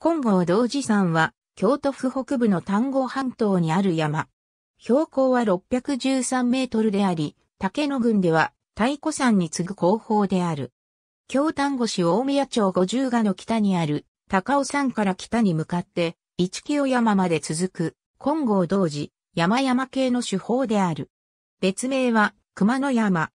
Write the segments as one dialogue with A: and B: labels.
A: 金剛道寺山は、京都府北部の丹後半島にある山。標高は613メートルであり、竹野郡では太古山に次ぐ後方である。京丹後市大宮町五十ヶの北にある高尾山から北に向かって、一清山まで続く金剛道寺、山々系の手法である。別名は熊野山。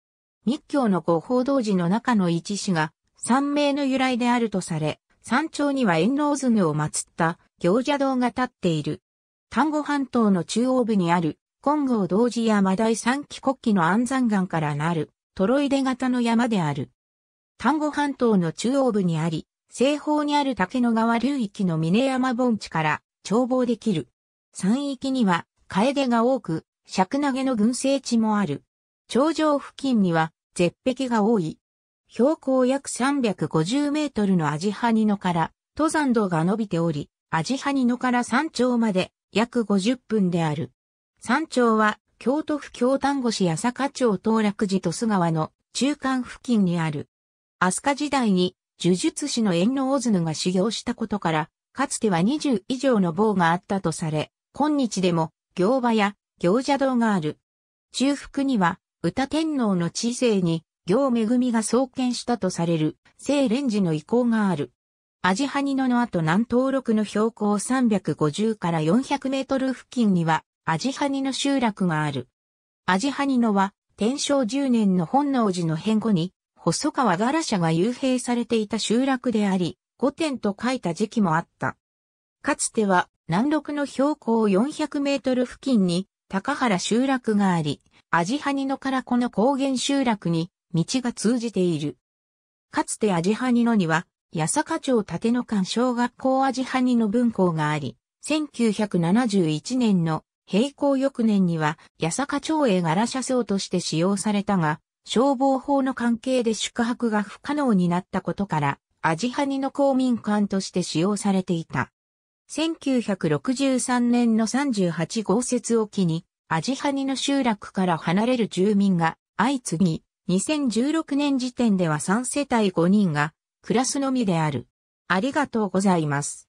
A: 密教の五宝道寺の中の一市が、三名の由来であるとされ、山頂には遠老図具を祀った行者堂が立っている。丹後半島の中央部にある金剛同寺山第三期国旗の安山岩からなる、トロイデ型の山である。丹後半島の中央部にあり、西方にある竹の川流域の峰山盆地から眺望できる。山域には、楓が多く、尺投げの群生地もある。頂上付近には、絶壁が多い。標高約350メートルのアジハニノから登山道が伸びており、アジハニノから山頂まで約50分である。山頂は京都府京丹後市八坂町東楽寺と須川の中間付近にある。飛鳥時代に呪術師の縁の大ヌが修行したことから、かつては20以上の棒があったとされ、今日でも行場や行者堂がある。中腹には歌天皇の知性に行恵が創建したとされる、聖蓮寺の遺構がある。アジハニノの後南東6の標高350から400メートル付近には、アジハニノ集落がある。アジハニノは、天正10年の本能寺の変後に、細川ガラ社が幽閉されていた集落であり、御殿と書いた時期もあった。かつては、南麓の標高400メートル付近に、高原集落があり、アジハニノからこの高原集落に、道が通じている。かつてアジハニのには、八坂町立野間小学校アジハニの分校があり、1971年の平行翌年には、八坂町へ柄車窓として使用されたが、消防法の関係で宿泊が不可能になったことから、アジハニの公民館として使用されていた。1963年の38号説を機に、アジハニの集落から離れる住民が相次ぎ、2016年時点では3世帯5人が暮らすのみである。ありがとうございます。